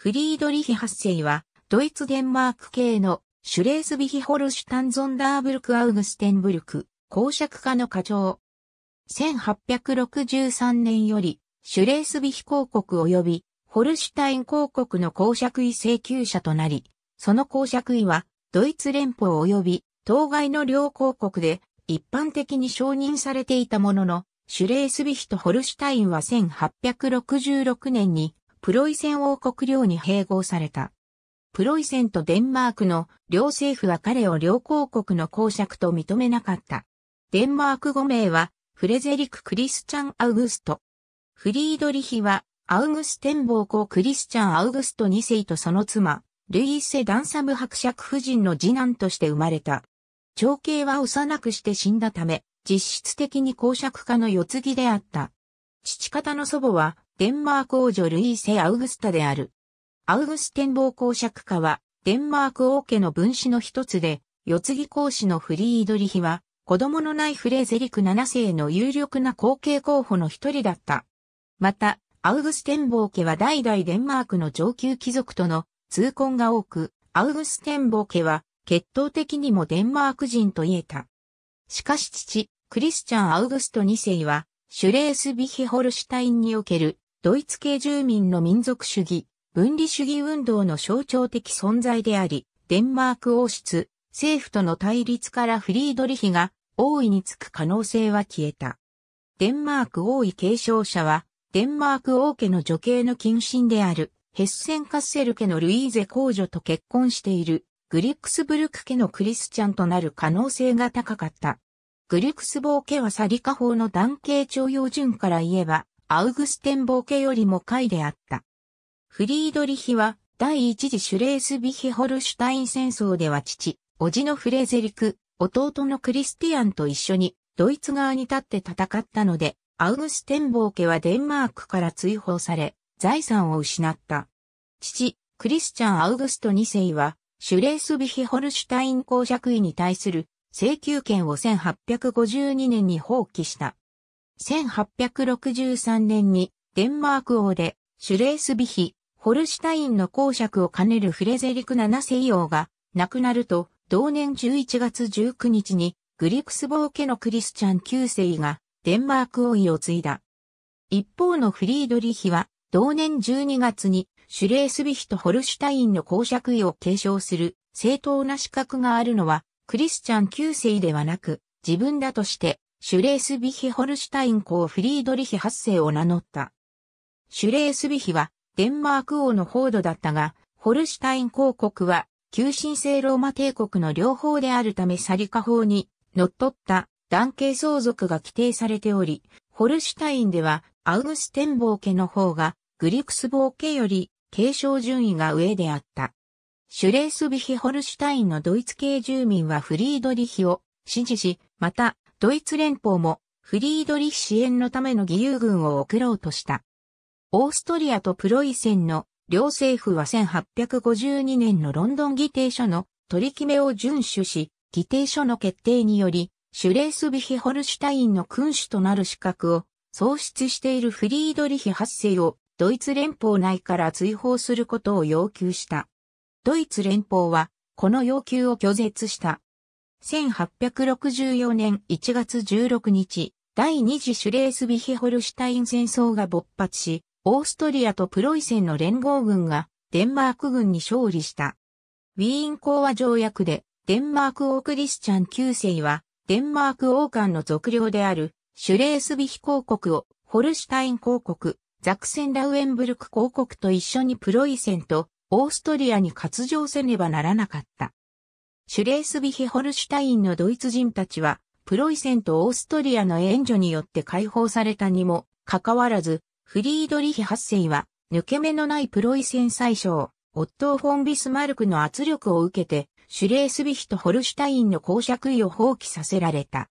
フリードリヒ八世は、ドイツ・デンマーク系のシュレースビヒホルシュタンゾンダーブルク・アウグステンブルク、公爵家の課長。1863年より、シュレースビヒ公国及び、ホルシュタイン公国の公爵位請求者となり、その公爵位は、ドイツ連邦及び、当該の両公国で、一般的に承認されていたものの、シュレースビヒとホルシュタインは1866年にプロイセン王国領に併合された。プロイセンとデンマークの両政府は彼を両公国の公爵と認めなかった。デンマーク語名はフレゼリク・クリスチャン・アウグスト。フリードリヒはアウグステンボー公クリスチャン・アウグスト2世とその妻、ルイーセ・ダンサム伯爵夫人の次男として生まれた。長兄は幼くして死んだため、実質的に公爵家の世継ぎであった。父方の祖母はデンマーク王女ルイーセ・アウグスタである。アウグステンボー公爵家は、デンマーク王家の分子の一つで、四次公子のフリードリヒは、子供のないフレーゼリク7世の有力な後継候補の一人だった。また、アウグステンボ家は代々デンマークの上級貴族との通婚が多く、アウグステンボ家は血統的にもデンマーク人と言えた。しかし父、クリスチャン・アウグスト2世は、シュレースビヒホルシュタインにおけるドイツ系住民の民族主義、分離主義運動の象徴的存在であり、デンマーク王室、政府との対立からフリードリヒが王位につく可能性は消えた。デンマーク王位継承者は、デンマーク王家の女系の近親である、ヘッセンカッセル家のルイーゼ公女と結婚している、グリュクスブルク家のクリスチャンとなる可能性が高かった。グリュクスボー家はサリカ法の男系徴用順から言えば、アウグステンボー家よりも下位であった。フリードリヒは、第一次シュレースビヒホルシュタイン戦争では父、叔父のフレゼリク、弟のクリスティアンと一緒に、ドイツ側に立って戦ったので、アウグステンボー家はデンマークから追放され、財産を失った。父、クリスチャン・アウグスト2世は、シュレースビヒホルシュタイン公爵位に対する請求権を1852年に放棄した。1863年にデンマーク王でシュレースビヒ、ホルシュタインの公爵を兼ねるフレゼリク7世王が亡くなると同年11月19日にグリクスボー家のクリスチャン9世がデンマーク王位を継いだ。一方のフリードリヒは同年12月にシュレースビヒとホルシュタインの公爵位を継承する正当な資格があるのはクリスチャン9世ではなく自分だとしてシュレースビヒホルシュタイン公フリードリヒ発世を名乗った。シュレースビヒはデンマーク王の報道だったが、ホルシュタイン公国は旧神聖ローマ帝国の両方であるためサリカ法に則った男系相続が規定されており、ホルシュタインではアウグステンボー家の方がグリクスボー家より継承順位が上であった。シュレースビヒホルシュタインのドイツ系住民はフリードリヒを支持し、またドイツ連邦もフリードリヒ支援のための義勇軍を送ろうとした。オーストリアとプロイセンの両政府は1852年のロンドン議定書の取り決めを遵守し、議定書の決定により、シュレースビヒホルシュタインの君主となる資格を喪失しているフリードリヒ8世をドイツ連邦内から追放することを要求した。ドイツ連邦はこの要求を拒絶した。1864年1月16日、第二次シュレースビヒホルシュタイン戦争が勃発し、オーストリアとプロイセンの連合軍がデンマーク軍に勝利した。ウィーン講和条約で、デンマーク王クリスチャン9世は、デンマーク王冠の俗領である、シュレースビヒ公国を、ホルシュタイン公国、ザクセンラウエンブルク公国と一緒にプロイセンと、オーストリアに割譲せねばならなかった。シュレースビヒホルシュタインのドイツ人たちは、プロイセンとオーストリアの援助によって解放されたにも、かかわらず、フリードリヒ8世は、抜け目のないプロイセン最小、オットー・フォン・ビスマルクの圧力を受けて、シュレースビヒとホルシュタインの公爵位を放棄させられた。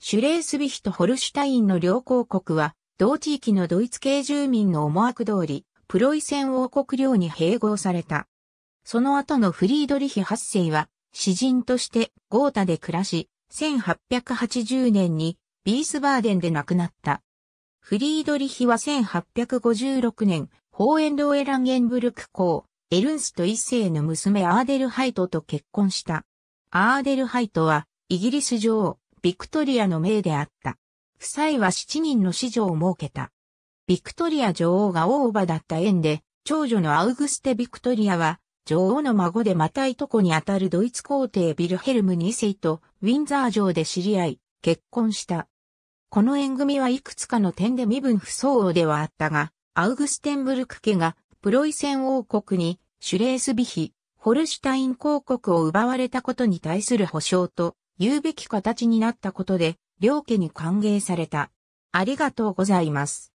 シュレースビヒとホルシュタインの両公国は、同地域のドイツ系住民の思惑通り、プロイセン王国領に併合された。その後のフリードリヒ8世は、詩人としてゴータで暮らし、1880年にビースバーデンで亡くなった。フリードリヒは1856年、ホーエンローエランゲンブルク公、エルンスト一世の娘アーデルハイトと結婚した。アーデルハイトは、イギリス女王、ビクトリアの命であった。夫妻は7人の子女を設けた。ビクトリア女王が大母だった縁で、長女のアウグステ・ビクトリアは、女王の孫でまたいとこにあたるドイツ皇帝ビルヘルム2世とウィンザー城で知り合い、結婚した。この縁組はいくつかの点で身分不相応ではあったが、アウグステンブルク家がプロイセン王国にシュレースビヒ、ホルシュタイン公国を奪われたことに対する保証と言うべき形になったことで、両家に歓迎された。ありがとうございます。